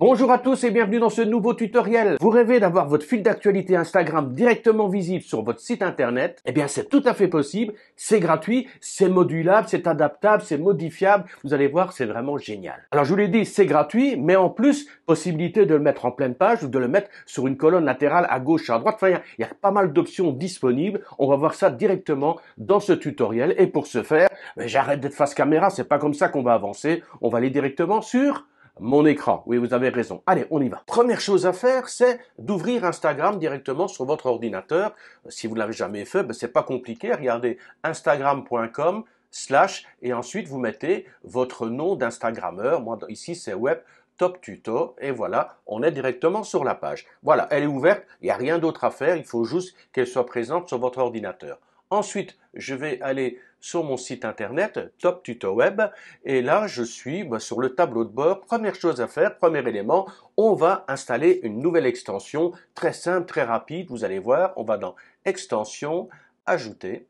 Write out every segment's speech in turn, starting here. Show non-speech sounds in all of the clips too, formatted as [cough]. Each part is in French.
Bonjour à tous et bienvenue dans ce nouveau tutoriel. Vous rêvez d'avoir votre fil d'actualité Instagram directement visible sur votre site internet Eh bien, c'est tout à fait possible. C'est gratuit, c'est modulable, c'est adaptable, c'est modifiable. Vous allez voir, c'est vraiment génial. Alors, je vous l'ai dit, c'est gratuit, mais en plus, possibilité de le mettre en pleine page ou de le mettre sur une colonne latérale à gauche, à droite. Enfin, il y, a pas mal d'options disponibles. On va voir ça directement dans ce tutoriel. Et pour ce faire, ben, j'arrête d'être face caméra. C'est pas comme ça qu'on va avancer. On va aller directement sur mon écran. Oui, vous avez raison. Allez, on y va. Première chose à faire, c'est d'ouvrir Instagram directement sur votre ordinateur. Euh, si vous ne l'avez jamais fait, ben, ce n'est pas compliqué. Regardez instagram.com slash et ensuite vous mettez votre nom d'Instagrammeur. Moi, ici, c'est web top tuto et voilà, on est directement sur la page. Voilà, elle est ouverte, il n'y a rien d'autre à faire, il faut juste qu'elle soit présente sur votre ordinateur. Ensuite, je vais aller sur mon site internet Top Tuto Web. Et là, je suis bah, sur le tableau de bord. Première chose à faire, premier élément, on va installer une nouvelle extension très simple, très rapide. Vous allez voir, on va dans Extension, Ajouter.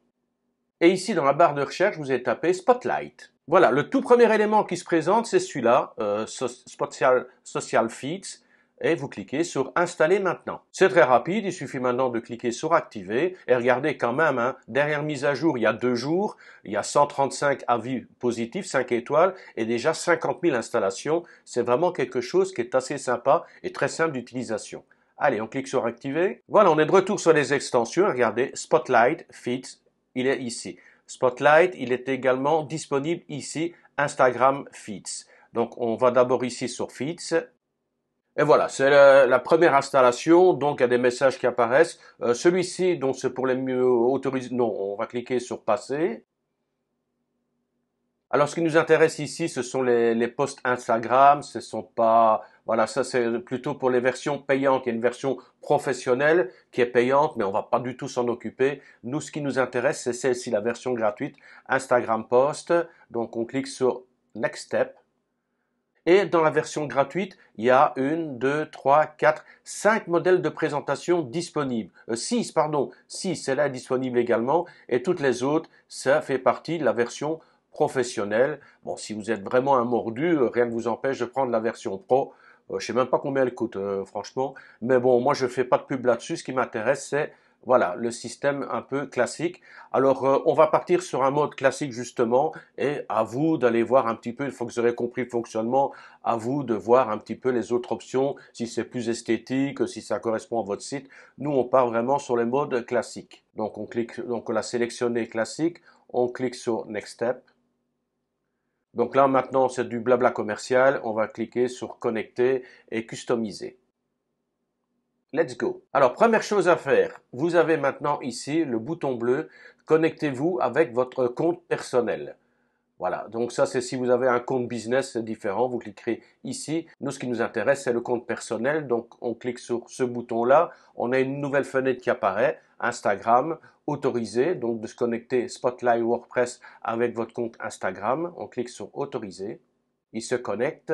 Et ici, dans la barre de recherche, vous allez taper Spotlight. Voilà, le tout premier élément qui se présente, c'est celui-là, euh, Social, Social Feeds et vous cliquez sur Installer maintenant. C'est très rapide, il suffit maintenant de cliquer sur Activer et regardez quand même, hein, mise à jour il y a deux jours, il y a 135 avis positifs, 5 étoiles et déjà 50 000 installations. C'est vraiment quelque chose qui est assez sympa et très simple d'utilisation. Allez, on clique sur Activer. Voilà, on est de retour sur les extensions. Regardez, Spotlight, Fit, il est ici. Spotlight, il est également disponible ici, Instagram Feeds. Donc, on va d'abord ici sur Feeds et voilà, c'est la, première installation, donc il y a des messages qui apparaissent. Euh, celui-ci, donc c'est pour les mieux autorisés. Non, on va cliquer sur passer. Alors ce qui nous intéresse ici, ce sont les, posts Instagram, ce sont pas voilà, ça c'est plutôt pour les versions payantes. Il y a une version professionnelle qui est payante, mais on ne va pas du tout s'en occuper. Nous, ce qui nous intéresse, c'est celle-ci, la version gratuite Instagram Post. Donc on clique sur Next Step. Et dans la version gratuite, il y a une, deux, trois, quatre, cinq modèles de présentation disponibles. Euh, six, pardon, six, celle-là est disponible également. Et toutes les autres, ça fait partie de la version professionnelle. Bon, si vous êtes vraiment un mordu, euh, rien ne vous empêche de prendre la version pro. Je euh, je sais même pas combien elle coûte, euh, franchement. Mais bon, moi, je ne fais pas de pub là-dessus. Ce qui m'intéresse, c'est voilà, le système un peu classique. Alors, euh, on va partir sur un mode classique justement, et à vous d'aller voir un petit peu, il faut que vous aurez compris le fonctionnement, à vous de voir un petit peu les autres options, si c'est plus esthétique, si ça correspond à votre site. Nous, on part vraiment sur les modes classiques. Donc, on clique, donc on a sélectionné classique, on clique sur Next Step. Donc là, maintenant, c'est du blabla commercial. On va cliquer sur connecter et customiser. Let's go. Alors, première chose à faire, vous avez maintenant ici le bouton bleu Connectez-vous avec votre compte personnel. Voilà, donc ça c'est si vous avez un compte business différent, vous cliquerez ici. Nous, ce qui nous intéresse, c'est le compte personnel. Donc, on clique sur ce bouton-là. On a une nouvelle fenêtre qui apparaît, Instagram, autorisé, donc de se connecter Spotlight WordPress avec votre compte Instagram. On clique sur autoriser. Il se connecte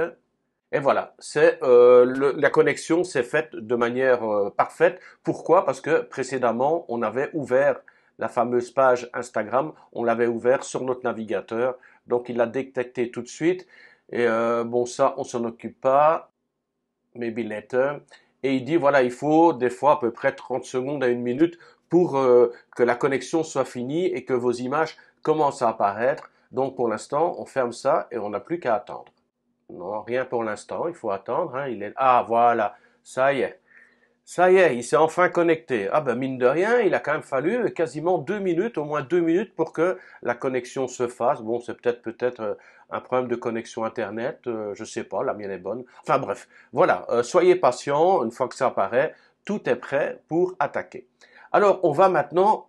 et voilà, c'est euh, la connexion s'est faite de manière euh, parfaite. Pourquoi Parce que précédemment, on avait ouvert la fameuse page Instagram, on l'avait ouvert sur notre navigateur, donc il l'a détecté tout de suite. Et euh, bon, ça, on s'en occupe pas. Maybe later. Hein. Et il dit voilà, il faut des fois à peu près 30 secondes à une minute pour que la connexion soit finie et que vos images commencent à apparaître. Donc pour l'instant, on ferme ça et on n'a plus qu'à attendre. Non, rien pour l'instant, il faut attendre. Hein, ah, voilà, ça y est. Ça y est, il s'est enfin connecté. Ah ben mine de rien, il a quand même fallu quasiment deux minutes, au moins deux minutes pour que la connexion se fasse. Bon, c'est peut-être peut-être euh, un problème de connexion internet, je euh, je sais pas, la mienne est bonne. Enfin bref, voilà, euh, soyez patient. Une fois que ça apparaît, tout est prêt pour attaquer. Alors on va maintenant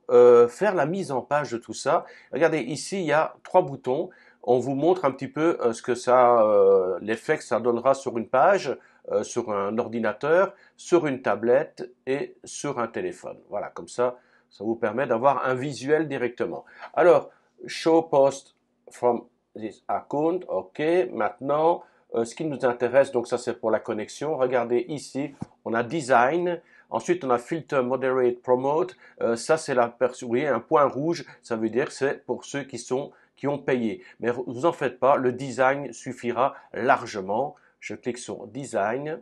faire la mise en page de tout ça. Regardez, ici il y a trois boutons on vous montre un petit peu euh, ce que ça, euh, l'effet que ça donnera sur une page, euh, sur un ordinateur, sur une tablette et sur un téléphone. Voilà, comme ça, ça vous permet d'avoir un visuel directement. Alors, show post from this account, ok. Maintenant, ce qui nous intéresse, donc ça c'est pour la connexion. Regardez ici, on a design. Ensuite, on a filter, moderate, promote. ça c'est la, vous un point rouge. Ça veut dire c'est pour ceux qui sont qui ont payé. Mais vous en faites pas, le design suffira largement. Je clique sur design.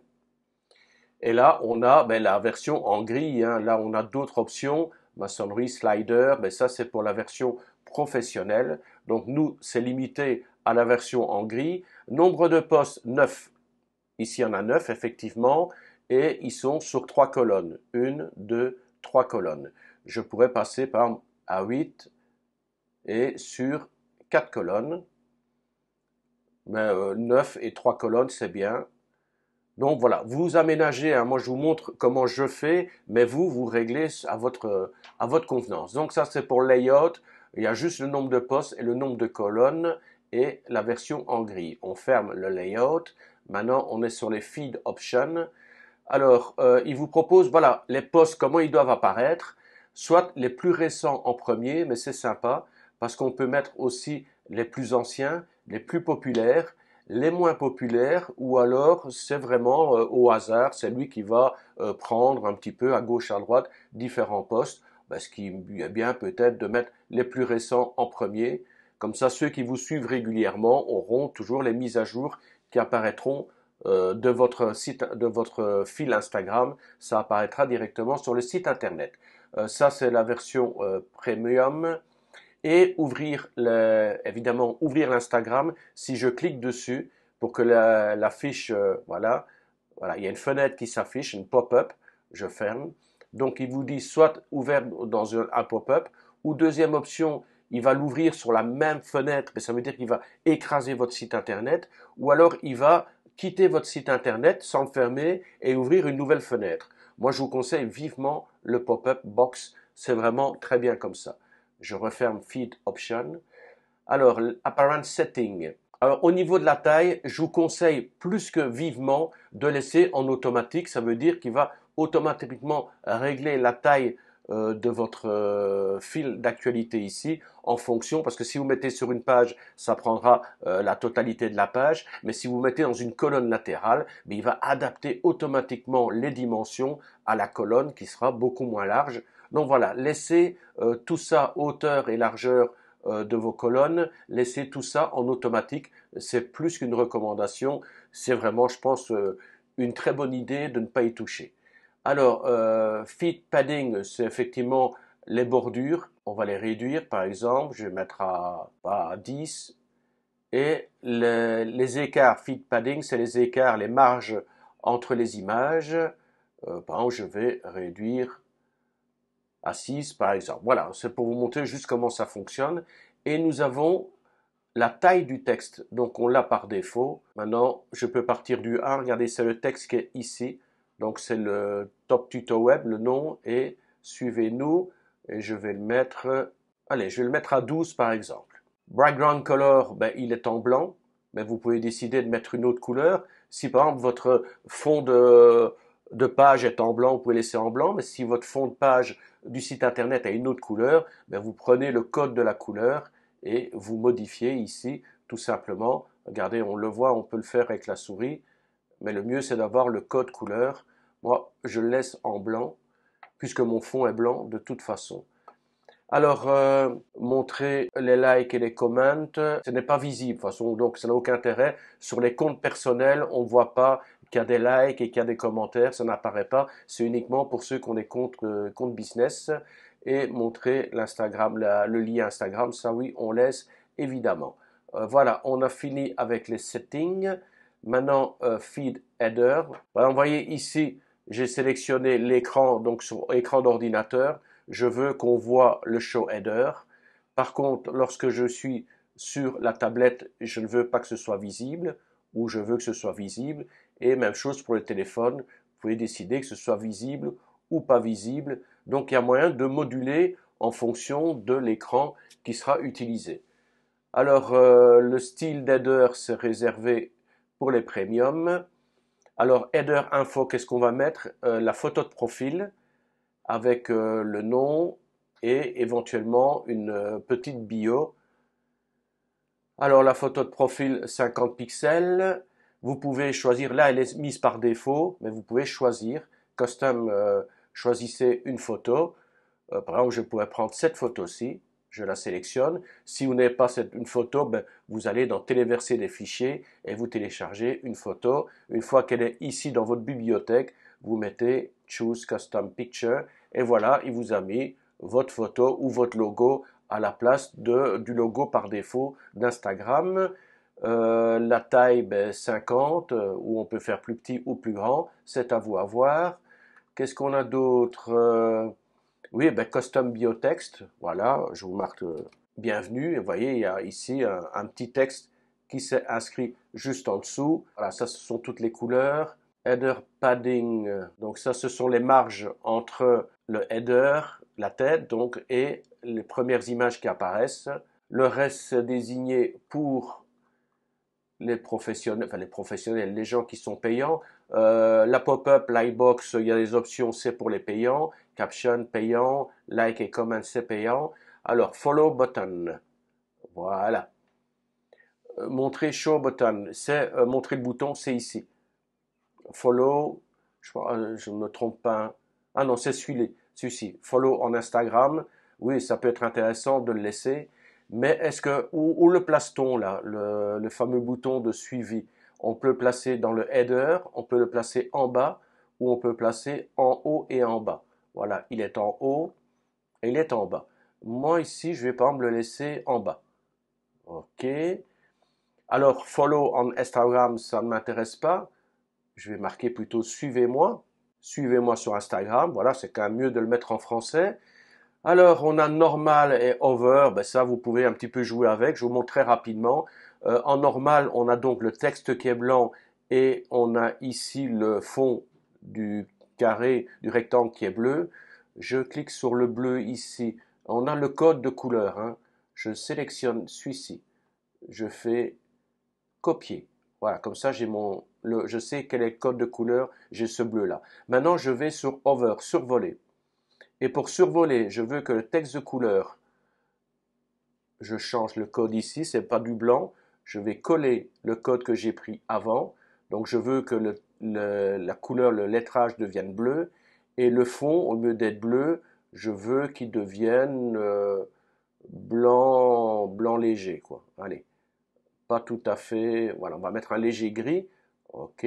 Et là, on a ben, la version en gris. Hein. Là, on a d'autres options. Maçonnerie, slider, mais ben, ça c'est pour la version professionnelle. Donc nous, c'est limité à la version en gris. Nombre de postes, 9. Ici, il y en a 9, effectivement, et ils sont sur trois colonnes. Une, deux, trois colonnes. Je pourrais passer par à 8 et sur quatre colonnes, mais 9 euh, et 3 colonnes, c'est bien. Donc voilà, vous aménagez, hein. moi je vous montre comment je fais, mais vous, vous réglez à votre, euh, à votre convenance. Donc ça c'est pour layout, il y a juste le nombre de postes et le nombre de colonnes et la version en gris. On ferme le layout, maintenant on est sur les feed options. Alors, euh, il vous propose, voilà, les postes, comment ils doivent apparaître, soit les plus récents en premier, mais c'est sympa, parce qu'on peut mettre aussi les plus anciens, les plus populaires, les moins populaires, ou alors c'est vraiment euh, au hasard, c'est lui qui va euh, prendre un petit peu à gauche, à droite, différents postes, bah, Ce qu'il est bien peut-être de mettre les plus récents en premier, comme ça ceux qui vous suivent régulièrement auront toujours les mises à jour qui apparaîtront euh, de votre site, de votre fil Instagram, ça apparaîtra directement sur le site internet. ça c'est la version premium et ouvrir le, évidemment ouvrir l'Instagram. Si je clique dessus pour que la, la fiche, euh, voilà, voilà, il y a une fenêtre qui s'affiche, une pop-up, je ferme. Donc il vous dit soit ouvert dans un, pop-up ou deuxième option, il va l'ouvrir sur la même fenêtre, et ça veut dire qu'il va écraser votre site internet ou alors il va quitter votre site internet sans le fermer et ouvrir une nouvelle fenêtre. Moi, je vous conseille vivement le pop-up box. C'est vraiment très bien comme ça. Je referme Feed Option. Alors, Apparent Setting. Alors, au niveau de la taille, je vous conseille plus que vivement de laisser en automatique. Ça veut dire qu'il va automatiquement régler la taille euh, de votre euh, fil d'actualité ici en fonction, parce que si vous mettez sur une page, ça prendra euh, la totalité de la page, mais si vous mettez dans une colonne latérale, il va adapter automatiquement les dimensions à la colonne qui sera beaucoup moins large. Donc voilà, laissez euh, tout ça hauteur et largeur euh, de vos colonnes, laissez tout ça en automatique. C'est plus qu'une recommandation, c'est vraiment, je pense, euh, une très bonne idée de ne pas y toucher. Alors, Fit padding, c'est effectivement les bordures. On va les réduire, par exemple, je vais mettre à, 10. Et les, écarts, Fit padding, c'est les écarts, les marges entre les images. par exemple, je vais réduire à 6 par exemple. Voilà, c'est pour vous montrer juste comment ça fonctionne. Et nous avons la taille du texte, donc on l'a par défaut. Maintenant, je peux partir du 1, regardez, c'est le texte qui est ici. Donc c'est le top tuto web, le nom, et suivez-nous. Et je vais le mettre, allez, je vais le mettre à 12 par exemple. Background color, ben, il est en blanc, mais vous pouvez décider de mettre une autre couleur. Si par exemple votre fond de, de page est en blanc, vous pouvez laisser en blanc, mais si votre fond de page du site internet a une autre couleur, ben, vous prenez le code de la couleur et vous modifiez ici tout simplement. Regardez, on le voit, on peut le faire avec la souris, mais le mieux c'est d'avoir le code couleur. Moi, je le laisse en blanc, puisque mon fond est blanc de toute façon. Alors, euh, montrer les likes et les comments, ce n'est pas visible de toute façon, donc ça n'a aucun intérêt. Sur les comptes personnels, on ne voit pas des likes et qu'il a des commentaires, ça n'apparaît pas. C'est uniquement pour ceux qui ont des comptes, euh, business et montrer l'Instagram, le lien Instagram. Ça, oui, on laisse évidemment. Euh, voilà, on a fini avec les settings. Maintenant, euh, feed header. Voilà, vous voyez ici, j'ai sélectionné l'écran, donc sur écran d'ordinateur. Je veux qu'on voit le show header. Par contre, lorsque je suis sur la tablette, je ne veux pas que ce soit visible ou je veux que ce soit visible. Et même chose pour le téléphone, vous pouvez décider que ce soit visible ou pas visible. Donc il y a moyen de moduler en fonction de l'écran qui sera utilisé. Alors euh, le style d'header c'est réservé pour les premiums. Alors header info, qu'est-ce qu'on va mettre euh, La photo de profil avec euh, le nom et éventuellement une petite bio. Alors la photo de profil 50 pixels, vous pouvez choisir, là elle est mise par défaut, mais vous pouvez choisir, custom, euh, choisissez une photo. Euh, par exemple, je pourrais prendre cette photo-ci, je la sélectionne. Si vous n'avez pas cette, une photo, ben, vous allez dans téléverser des fichiers et vous téléchargez une photo. Une fois qu'elle est ici dans votre bibliothèque, vous mettez Choose Custom Picture et voilà, il vous a mis votre photo ou votre logo à la place de, du logo par défaut d'Instagram. Euh, la taille, 50, ben, euh, ou on peut faire plus petit ou plus grand, c'est à vous à voir. Qu'est-ce qu'on a d'autre euh? Oui, ben, custom biotext, voilà, je vous marque bienvenue. Et vous voyez, il y a ici un, petit texte qui s'est inscrit juste en dessous. Voilà, ça, ce sont toutes les couleurs. Header padding, donc ça, ce sont les marges entre le header, la tête, donc, et les premières images qui apparaissent. Le reste désigné pour les professionnels, enfin les professionnels, les gens qui sont payants. Euh, la pop-up, l'iBox, il y a des options, c'est pour les payants. Caption payant, like et comment c'est payant. Alors, follow button. Voilà. Euh, montrer show button, c'est euh, montrer le bouton, c'est ici. Follow, je ne me trompe pas. Ah non, c'est celui-ci. follow en Instagram. Oui, ça peut être intéressant de le laisser. Mais est-ce que où, le place-t-on là, le, fameux bouton de suivi On peut le placer dans le header, on peut le placer en bas ou on peut le placer en haut et en bas. Voilà, il est en haut et il est en bas. Moi ici, je vais pas me le laisser en bas. Ok. Alors follow on Instagram, ça ne m'intéresse pas. Je vais marquer plutôt suivez-moi. Suivez-moi sur Instagram. Voilà, c'est quand même mieux de le mettre en français. Alors, on a normal et over, ben ça vous pouvez un petit peu jouer avec, je vous montre très rapidement. Euh, en normal, on a donc le texte qui est blanc et on a ici le fond du carré, du rectangle qui est bleu. Je clique sur le bleu ici. On a le code de couleur. Hein. Je sélectionne celui-ci. Je fais copier. Voilà, comme ça, j'ai mon, je sais quel est le code de couleur. J'ai ce bleu-là. Maintenant, je vais sur over, survoler. Et pour survoler, je veux que le texte de couleur, je change le code ici, c'est pas du blanc. Je vais coller le code que j'ai pris avant. Donc je veux que la couleur, le lettrage devienne bleu. Et le fond, au lieu d'être bleu, je veux qu'il devienne euh, blanc, blanc léger. Quoi. Allez, pas tout à fait. Voilà, on va mettre un léger gris. OK.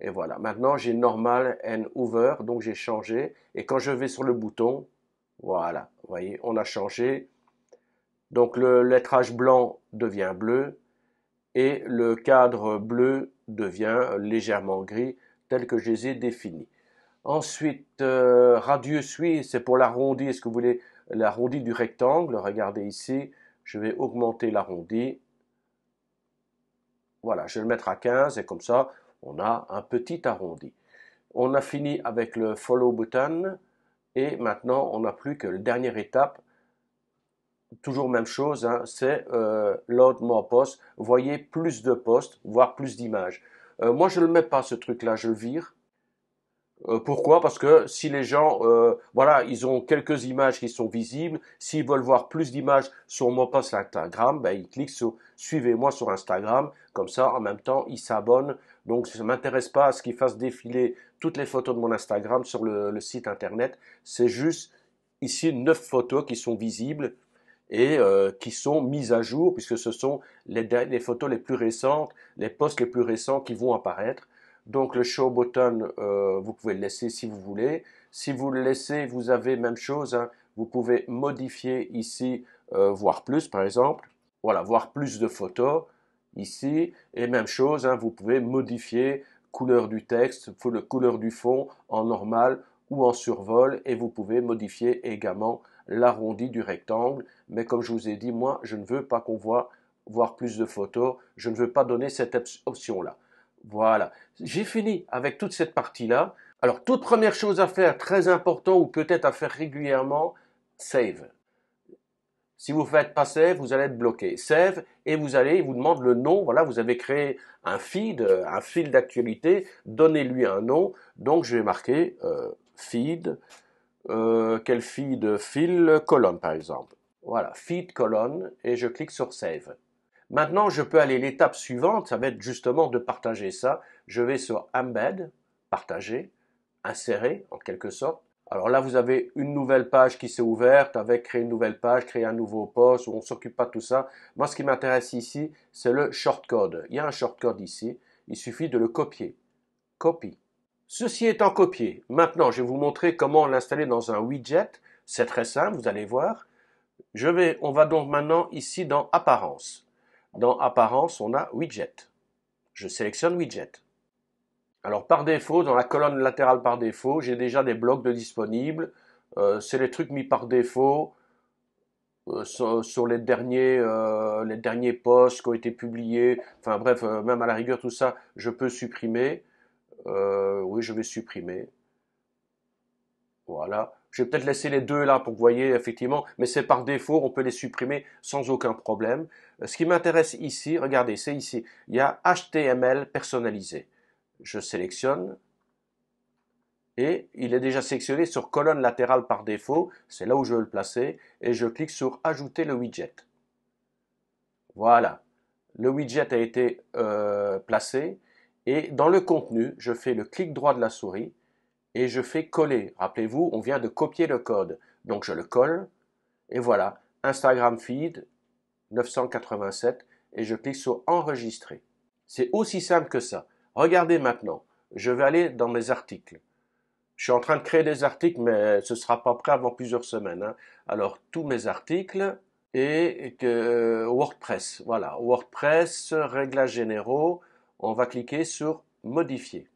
Et voilà, maintenant j'ai normal and over, donc j'ai changé. Et quand je vais sur le bouton, voilà, vous voyez, on a changé. Donc le lettrage blanc devient bleu et le cadre bleu devient légèrement gris tel que je les ai définis. Ensuite, euh, radius, oui, c'est pour l'arrondi. Est-ce que vous voulez l'arrondi du rectangle Regardez ici, je vais augmenter l'arrondi. Voilà, je vais le mettre à 15 et comme ça, on a un petit arrondi. On a fini avec le follow button et maintenant on n'a plus que la dernière étape. Toujours même chose, hein, c'est euh, load more post. Voyez plus de posts, voire plus d'images. Euh, moi je ne le mets pas ce truc-là, je le vire euh, pourquoi Parce que si les gens, euh, voilà, ils ont quelques images qui sont visibles, s'ils veulent voir plus d'images sur mon post Instagram, ben, ils cliquent sur suivez-moi sur Instagram. Comme ça, en même temps, ils s'abonnent. Donc, ça m'intéresse pas à ce qu'ils fassent défiler toutes les photos de mon Instagram sur le, site internet. C'est juste ici neuf photos qui sont visibles et euh, qui sont mises à jour puisque ce sont les, les photos les plus récentes, les posts les plus récents qui vont apparaître. Donc le show button, euh, vous pouvez le laisser si vous voulez. Si vous le laissez, vous avez même chose. Hein. vous pouvez modifier ici, euh, voir plus par exemple. Voilà, voir plus de photos ici. Et même chose, hein, vous pouvez modifier couleur du texte, couleur du fond en normal ou en survol. Et vous pouvez modifier également l'arrondi du rectangle. Mais comme je vous ai dit, moi, je ne veux pas qu'on voit voir plus de photos. Je ne veux pas donner cette option-là. Voilà. J'ai fini avec toute cette partie-là. Alors, toute première chose à faire, très important ou peut-être à faire régulièrement, save. Si vous ne faites pas save, vous allez être bloqué. Save et vous allez, il vous demande le nom. Voilà, vous avez créé un feed, un fil d'actualité. Donnez-lui un nom. Donc, je vais marquer euh, feed. Euh, quel feed Fil colonne, par exemple. Voilà, feed colonne. Et je clique sur save. Maintenant, je peux aller à l'étape suivante, ça va être justement de partager ça. Je vais sur Embed, partager, insérer en quelque sorte. Alors là, vous avez une nouvelle page qui s'est ouverte avec créer une nouvelle page, créer un nouveau post. on on s'occupe pas de tout ça. Moi, ce qui m'intéresse ici, c'est le shortcode. Il y a un shortcode ici. Il suffit de le copier. Copy ». Ceci étant copié, maintenant, je vais vous montrer comment l'installer dans un widget. C'est très simple, vous allez voir. Je vais, on va donc maintenant ici dans Apparence. Dans Apparence, on a Widget. Je sélectionne Widget. Alors par défaut, dans la colonne latérale par défaut, j'ai déjà des blocs de disponibles. Euh, c'est les trucs mis par défaut euh, sur, les derniers, euh, les derniers posts qui ont été publiés. Enfin bref, euh, même à la rigueur, tout ça, je peux supprimer. oui, je vais supprimer. Voilà. Je vais peut-être laisser les deux là pour que vous voyez effectivement, mais c'est par défaut, on peut les supprimer sans aucun problème. Euh, ce qui m'intéresse ici, regardez, c'est ici, il y a HTML personnalisé. Je sélectionne et il est déjà sélectionné sur colonne latérale par défaut, c'est là où je veux le placer, et je clique sur Ajouter le widget. Voilà, le widget a été euh, placé, et dans le contenu, je fais le clic droit de la souris, et je fais coller. Rappelez-vous, on vient de copier le code. Donc je le colle et voilà, Instagram feed 987 et je clique sur enregistrer. C'est aussi simple que ça. Regardez maintenant, je vais aller dans mes articles. Je suis en train de créer des articles, mais ce ne sera pas prêt avant plusieurs semaines. Hein. Alors tous mes articles et que, euh, WordPress. Voilà, WordPress, réglages généraux. On va cliquer sur modifier.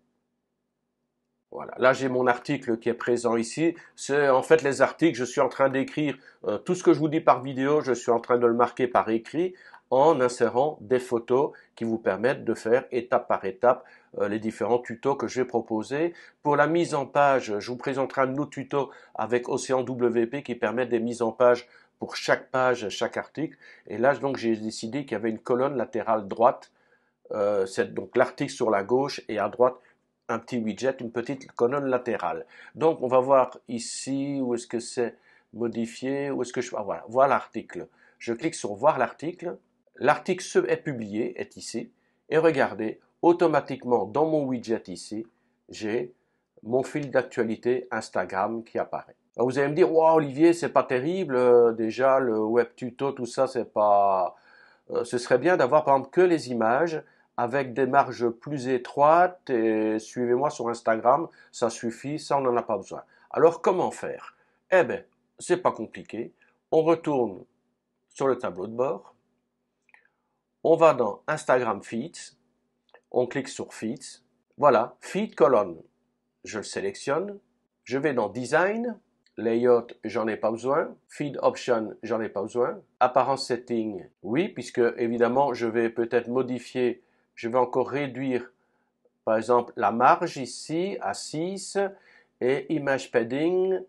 Voilà. Là, j'ai mon article qui est présent ici. C'est en fait les articles, je suis en train d'écrire euh, tout ce que je vous dis par vidéo, je suis en train de le marquer par écrit en insérant des photos qui vous permettent de faire étape par étape euh, les différents tutos que j'ai proposés. Pour la mise en page, je vous présenterai un autre tuto avec Océan WP qui permet des mises en page pour chaque page, chaque article. Et là, donc, j'ai décidé qu'il y avait une colonne latérale droite. Euh, c'est donc l'article sur la gauche et à droite un petit widget, une petite colonne latérale. Donc on va voir ici où est-ce que c'est modifié, où est-ce que je... peux ah, voir l'article. Je clique sur voir l'article. L'article est publié, est ici. Et regardez, automatiquement dans mon widget ici, j'ai mon fil d'actualité Instagram qui apparaît. vous allez me dire, waouh Olivier, c'est pas terrible, euh, déjà le web tuto, tout ça, c'est pas... Euh, ce serait bien d'avoir par exemple que les images avec des marges plus étroites et suivez-moi sur Instagram, ça suffit, ça on n'en a pas besoin. Alors comment faire Eh bien, c'est pas compliqué. On retourne sur le tableau de bord. On va dans Instagram Feeds. On clique sur Feeds. Voilà, Feed colonne. Je le sélectionne. Je vais dans Design. Layout, j'en ai pas besoin. Feed option, j'en ai pas besoin. Apparence setting, oui, puisque évidemment, je vais peut-être modifier je vais encore réduire, par exemple, la marge ici à 6 et image padding,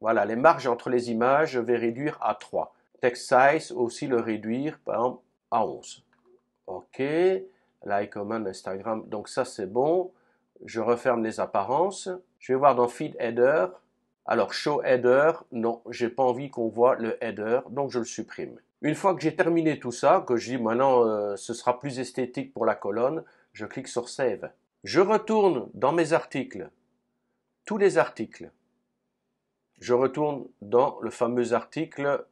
voilà, les marges entre les images, je vais réduire à 3. Text size aussi le réduire, par exemple, à 11. OK, like comment Instagram, donc ça c'est bon. Je referme les apparences. Je vais voir dans feed header. Alors show header, non, j'ai pas envie qu'on voit le header, donc je le supprime. Une fois que j'ai terminé tout ça, que je dis maintenant euh, ce sera plus esthétique pour la colonne, je clique sur Save. Je retourne dans mes articles, tous les articles. Je retourne dans le fameux article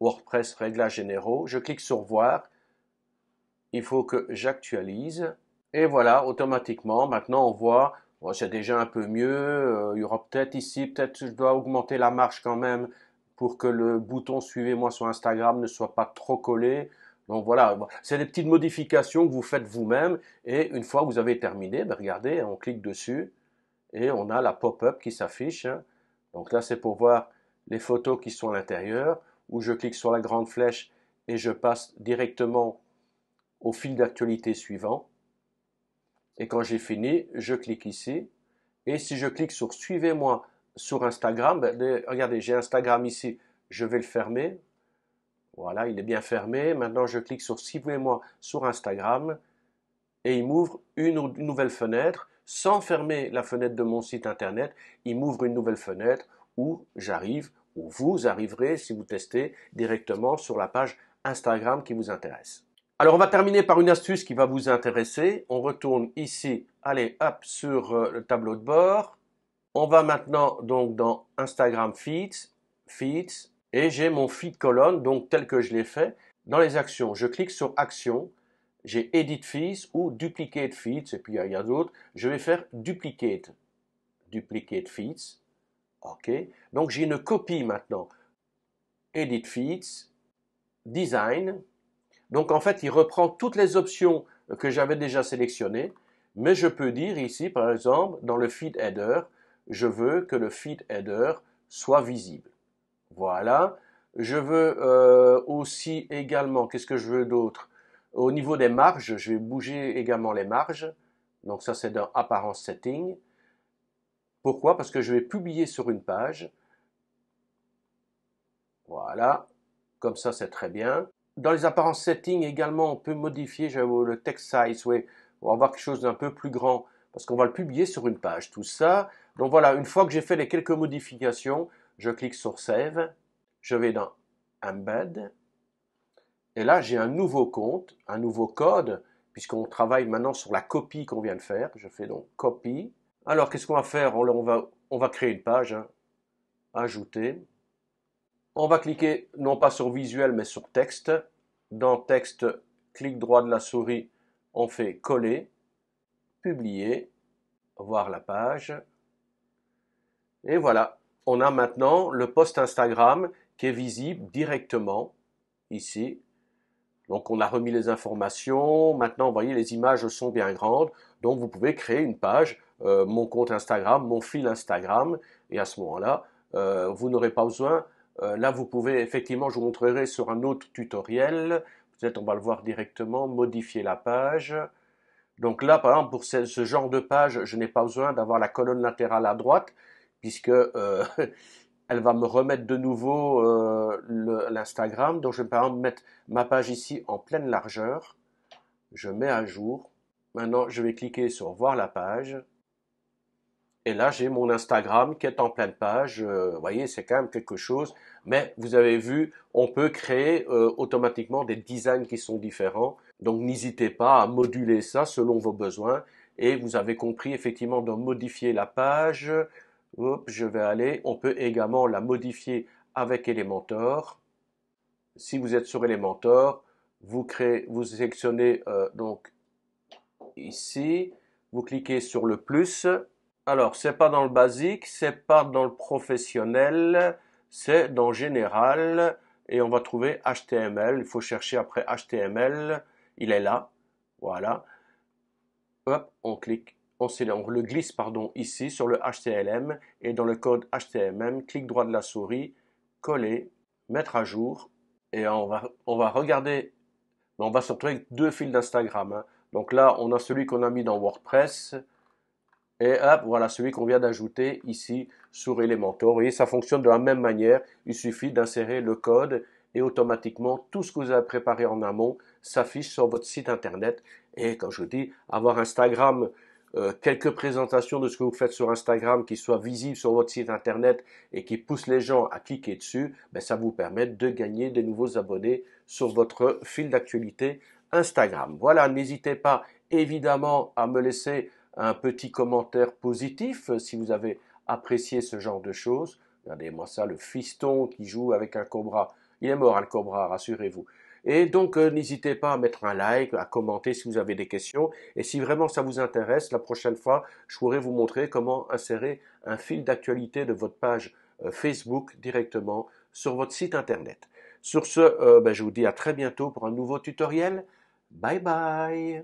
WordPress réglages généraux. Je clique sur Voir. Il faut que j'actualise. Et voilà, automatiquement, maintenant on voit, c'est déjà un peu mieux. Euh, il y aura peut-être ici, peut-être je dois augmenter la marge quand même pour que le bouton suivez-moi sur Instagram ne soit pas trop collé. Donc voilà, c'est des petites modifications que vous faites vous-même et une fois que vous avez terminé, ben regardez, on clique dessus et on a la pop-up qui s'affiche. Donc là, c'est pour voir les photos qui sont à l'intérieur Ou je clique sur la grande flèche et je passe directement au fil d'actualité suivant. Et quand j'ai fini, je clique ici. Et si je clique sur Suivez-moi sur Instagram, ben, regardez, j'ai Instagram ici, je vais le fermer. Voilà, il est bien fermé. Maintenant, je clique sur Suivez-moi sur Instagram et il m'ouvre une, nouvelle fenêtre. Sans fermer la fenêtre de mon site internet, il m'ouvre une nouvelle fenêtre où j'arrive, où vous arriverez, si vous testez, directement sur la page Instagram qui vous intéresse. Alors, on va terminer par une astuce qui va vous intéresser. On retourne ici, allez, hop, sur euh, le tableau de bord. On va maintenant donc dans Instagram Feeds, Feeds, et j'ai mon feed colonne, donc tel que je l'ai fait. Dans les actions, je clique sur Actions, j'ai Edit Feeds ou Duplicate Feeds, et puis il y a, d'autres. Je vais faire Duplicate, Duplicate Feeds. OK. Donc j'ai une copie maintenant. Edit Feeds, Design. Donc en fait, il reprend toutes les options que j'avais déjà sélectionnées, mais je peux dire ici, par exemple, dans le feed header, je veux que le feed header soit visible. Voilà. Je veux euh, aussi également, qu'est-ce que je veux d'autre Au niveau des marges, je vais bouger également les marges. Donc ça, c'est dans Apparence Setting. Pourquoi Parce que je vais publier sur une page. Voilà. Comme ça, c'est très bien. Dans les Apparence Settings, également, on peut modifier le text size. Oui. On va avoir quelque chose d'un peu plus grand parce qu'on va le publier sur une page. Tout ça, donc voilà, une fois que j'ai fait les quelques modifications, je clique sur Save, je vais dans Embed, et là j'ai un nouveau compte, un nouveau code, puisqu'on travaille maintenant sur la copie qu'on vient de faire. Je fais donc Copy. Alors qu'est-ce qu'on va faire on va, créer une page, hein. Ajouter. On va cliquer non pas sur Visuel mais sur Texte. Dans Texte, clic droit de la souris, on fait Coller, Publier, voir la page. Et voilà, on a maintenant le post Instagram qui est visible directement ici. Donc on a remis les informations. Maintenant, vous voyez, les images sont bien grandes. Donc vous pouvez créer une page, euh, mon compte Instagram, mon fil Instagram. Et à ce moment-là, euh, vous n'aurez pas besoin. Euh, là, vous pouvez effectivement, je vous montrerai sur un autre tutoriel. Peut-être on va le voir directement, modifier la page. Donc là, par exemple, pour ce genre de page, je n'ai pas besoin d'avoir la colonne latérale à droite puisque euh, [laughs] elle va me remettre de nouveau euh, l'Instagram. Donc je vais par exemple mettre ma page ici en pleine largeur. Je mets à jour. Maintenant, je vais cliquer sur voir la page. Et là, j'ai mon Instagram qui est en pleine page. Euh, vous voyez, c'est quand même quelque chose. Mais vous avez vu, on peut créer automatiquement des designs qui sont différents. Donc, n'hésitez pas à moduler ça selon vos besoins. Et vous avez compris effectivement de modifier la page, Hop, je vais aller, on peut également la modifier avec Elementor. Si vous êtes sur Elementor, vous, créez, vous sélectionnez euh, donc ici, vous cliquez sur le plus. Alors, c'est pas dans le basique, c'est pas dans le professionnel, c'est dans général et on va trouver HTML. Il faut chercher après HTML, il est là. Voilà. Hop, on clique on, le glisse pardon, ici sur le HTML et dans le code HTML, clic droit de la souris, coller, mettre à jour et on va, on va regarder, on va se retrouver avec deux fils d'Instagram. Hein. Donc là, on a celui qu'on a mis dans WordPress et voilà celui qu'on vient d'ajouter ici sur Elementor. Vous voyez, ça fonctionne de la même manière. Il suffit d'insérer le code et automatiquement tout ce que vous avez préparé en amont s'affiche sur votre site internet. Et quand je dis, avoir Instagram euh, quelques présentations de ce que vous faites sur Instagram qui soient visibles sur votre site internet et qui poussent les gens à cliquer dessus, ben, ça vous permet de gagner des nouveaux abonnés sur votre fil d'actualité Instagram. Voilà, n'hésitez pas évidemment à me laisser un petit commentaire positif euh, si vous avez apprécié ce genre de choses. Regardez-moi ça, le fiston qui joue avec un cobra. Il est mort, un hein, cobra, rassurez-vous. Et donc, euh, n'hésitez pas à mettre un like, à commenter si vous avez des questions. Et si vraiment ça vous intéresse, la prochaine fois, je pourrai vous montrer comment insérer un fil d'actualité de votre page euh, Facebook directement sur votre site internet. Sur ce, euh, ben, je vous dis à très bientôt pour un nouveau tutoriel. Bye bye